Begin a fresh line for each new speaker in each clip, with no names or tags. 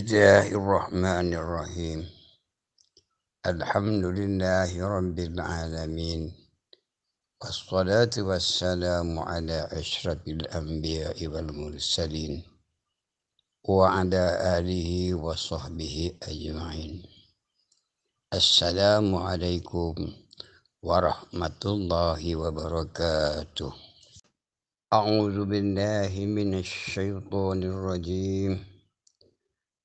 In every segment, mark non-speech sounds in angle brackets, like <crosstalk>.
الله الرحمن الرحيم الحمد لله رب العالمين والصلاة والسلام على أشرف الأنبياء والمرسلين وعلى آله وصحبه أجمعين السلام عليكم ورحمة الله وبركاته أعوذ بالله من الشيطان الرجيم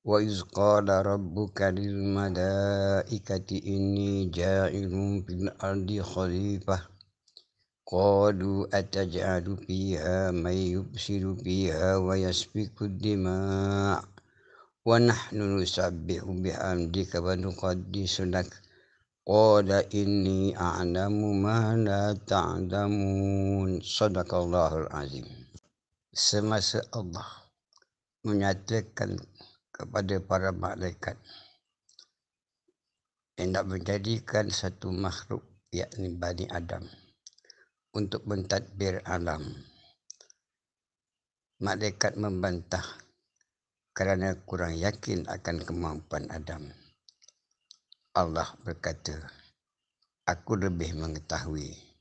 وإذ قال ربك للملائكة إني جاعل في الأرض خليفة قالوا أتجعل فيها من يبصر فيها ويسفك الدماء ونحن نسبح بحمدك ونقدس لك قال إني أعلم ما لا تعلمون صدق الله العظيم سمس الله menyatakan kepada para malaikat hendak menjadikan satu makhluk yakni Bani Adam untuk mentadbir alam. Malaikat membantah kerana kurang yakin akan kemampuan Adam. Allah berkata, Aku lebih mengetahui.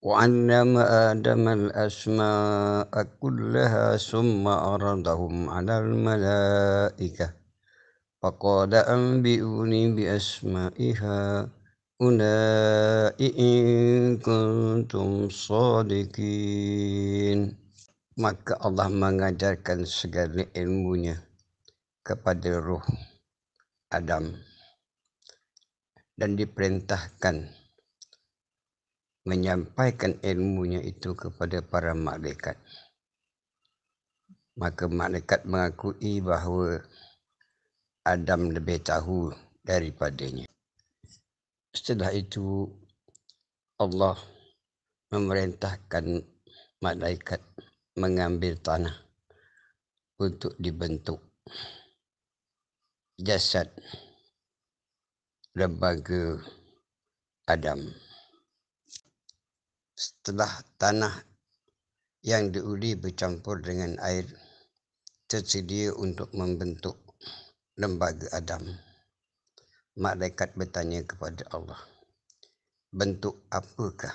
وعلم آدم الأسماء كلها ثم عرضهم على الملائكة فقال أنبئوني بأسمائها أولئك إن كنتم صادقين Maka Allah mengajarkan segala ilmunya kepada ruh Adam dan diperintahkan menyampaikan ilmunya itu kepada para malaikat. Maka malaikat mengakui bahawa Adam lebih tahu daripadanya. Setelah itu Allah memerintahkan malaikat mengambil tanah untuk dibentuk jasad lembaga Adam setelah tanah yang diuli bercampur dengan air tersedia untuk membentuk lembaga Adam. Malaikat bertanya kepada Allah, bentuk apakah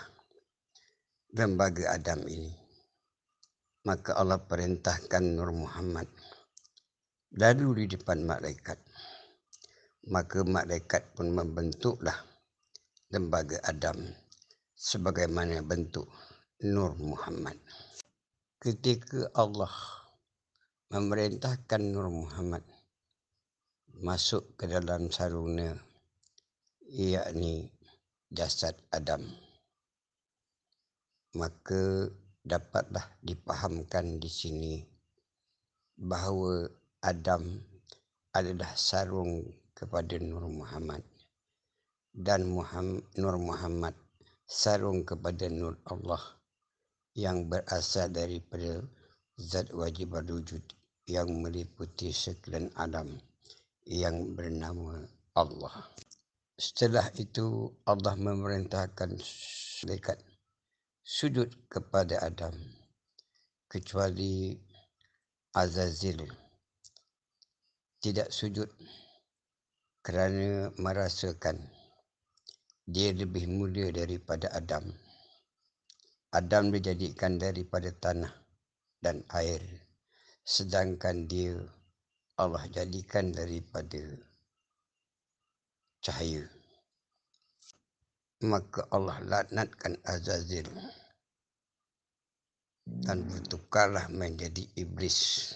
lembaga Adam ini? Maka Allah perintahkan Nur Muhammad lalu di depan malaikat. Maka malaikat pun membentuklah lembaga Adam. Adam sebagaimana bentuk Nur Muhammad. Ketika Allah memerintahkan Nur Muhammad masuk ke dalam sarungnya, yakni jasad Adam, maka dapatlah dipahamkan di sini bahawa Adam adalah sarung kepada Nur Muhammad dan Muhammad, Nur Muhammad sarung kepada nur Allah yang berasal daripada zat wajib berwujud yang meliputi sekalian alam yang bernama Allah. Setelah itu Allah memerintahkan malaikat sujud kepada Adam kecuali Azazil tidak sujud kerana merasakan dia lebih mulia daripada Adam. Adam dijadikan daripada tanah dan air. Sedangkan dia Allah jadikan daripada cahaya. Maka Allah laknatkan Azazil. Dan bertukarlah menjadi Iblis.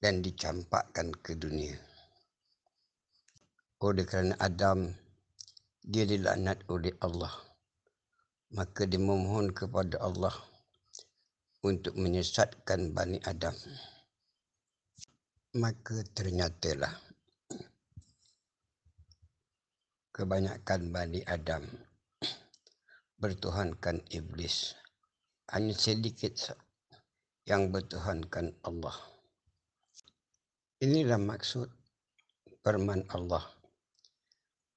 Dan dicampakkan ke dunia. Oleh kerana Adam dia dilaknat oleh Allah. Maka dia memohon kepada Allah untuk menyesatkan Bani Adam. Maka ternyatalah kebanyakan Bani Adam <clears throat> bertuhankan Iblis. Hanya sedikit yang bertuhankan Allah. Inilah maksud firman Allah.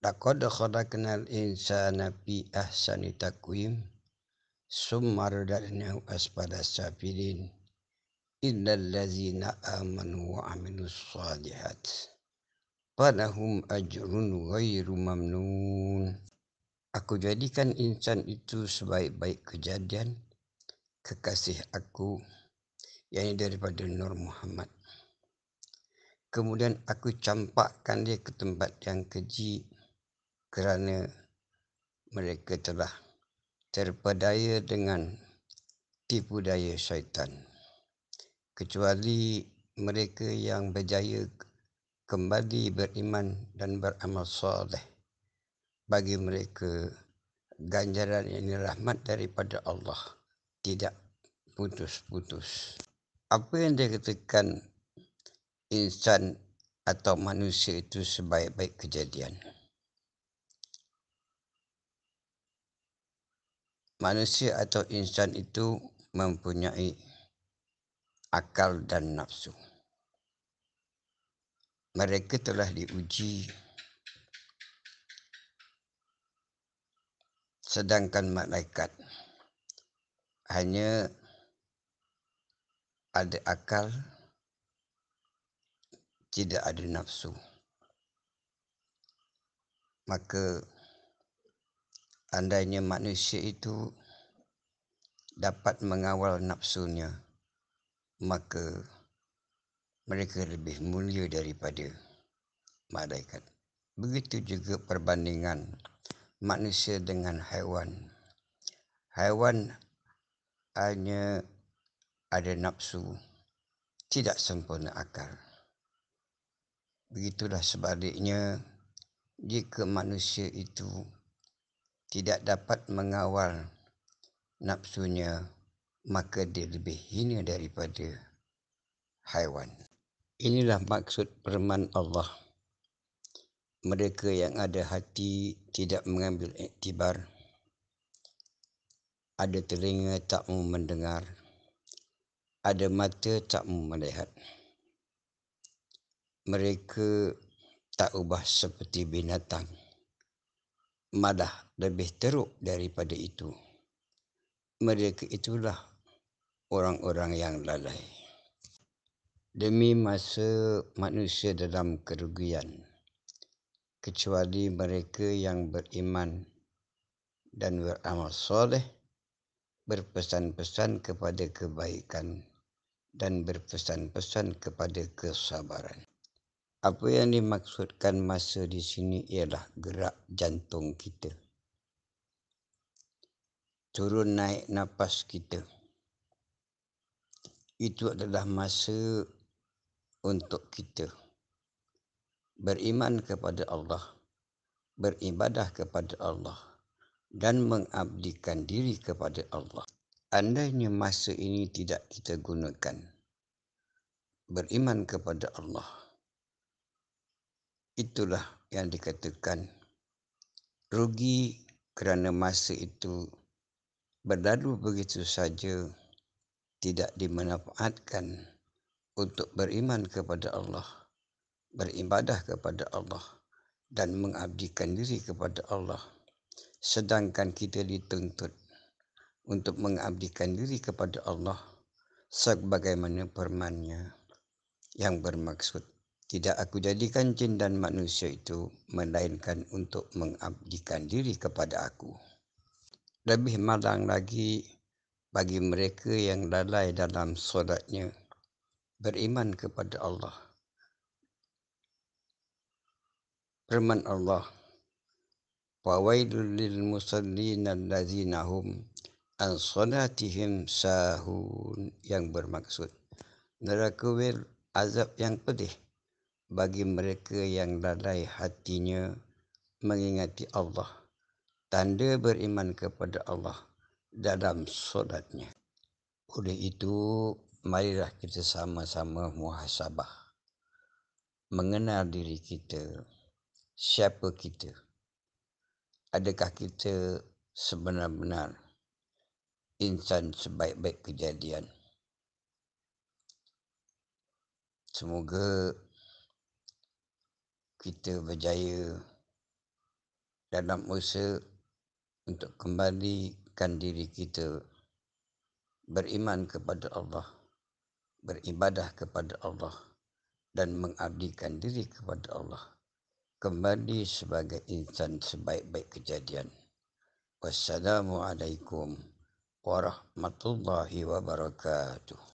Laqad khalaqnal insana fi ahsani taqwim summa radadnahu asfala safilin innal ladzina amanu wa amilus salihat. falahum ajrun ghairu mamnun Aku jadikan insan itu sebaik-baik kejadian kekasih aku yang daripada Nur Muhammad. Kemudian aku campakkan dia ke tempat yang keji kerana mereka telah terpedaya dengan tipu daya syaitan kecuali mereka yang berjaya kembali beriman dan beramal soleh bagi mereka ganjaran yang rahmat daripada Allah tidak putus-putus apa yang dikatakan insan atau manusia itu sebaik-baik kejadian manusia atau insan itu mempunyai akal dan nafsu. Mereka telah diuji. Sedangkan malaikat hanya ada akal, tidak ada nafsu. Maka andainya manusia itu dapat mengawal nafsunya maka mereka lebih mulia daripada malaikat begitu juga perbandingan manusia dengan haiwan haiwan hanya ada nafsu tidak sempurna akal begitulah sebaliknya jika manusia itu tidak dapat mengawal nafsunya maka dia lebih hina daripada haiwan inilah maksud firman Allah mereka yang ada hati tidak mengambil iktibar ada telinga tak mau mendengar ada mata tak mau melihat mereka tak ubah seperti binatang malah lebih teruk daripada itu. Mereka itulah orang-orang yang lalai. Demi masa manusia dalam kerugian, kecuali mereka yang beriman dan beramal soleh, berpesan-pesan kepada kebaikan dan berpesan-pesan kepada kesabaran. Apa yang dimaksudkan masa di sini ialah gerak jantung kita. Turun naik nafas kita. Itu adalah masa untuk kita beriman kepada Allah, beribadah kepada Allah dan mengabdikan diri kepada Allah. Andainya masa ini tidak kita gunakan beriman kepada Allah Itulah yang dikatakan rugi kerana masa itu berlalu begitu saja tidak dimanfaatkan untuk beriman kepada Allah, beribadah kepada Allah dan mengabdikan diri kepada Allah. Sedangkan kita dituntut untuk mengabdikan diri kepada Allah sebagaimana permannya yang bermaksud tidak aku jadikan jin dan manusia itu melainkan untuk mengabdikan diri kepada aku. Lebih malang lagi bagi mereka yang lalai dalam solatnya beriman kepada Allah. Firman Allah Fawailul lil musallin allazina hum an salatihim sahun yang bermaksud neraka wil azab yang pedih bagi mereka yang lalai hatinya mengingati Allah tanda beriman kepada Allah dalam solatnya oleh itu marilah kita sama-sama muhasabah mengenal diri kita siapa kita adakah kita sebenar-benar insan sebaik-baik kejadian semoga kita berjaya dalam usaha untuk kembalikan diri kita beriman kepada Allah beribadah kepada Allah dan mengabdikan diri kepada Allah kembali sebagai insan sebaik-baik kejadian Wassalamu'alaikum warahmatullahi wabarakatuh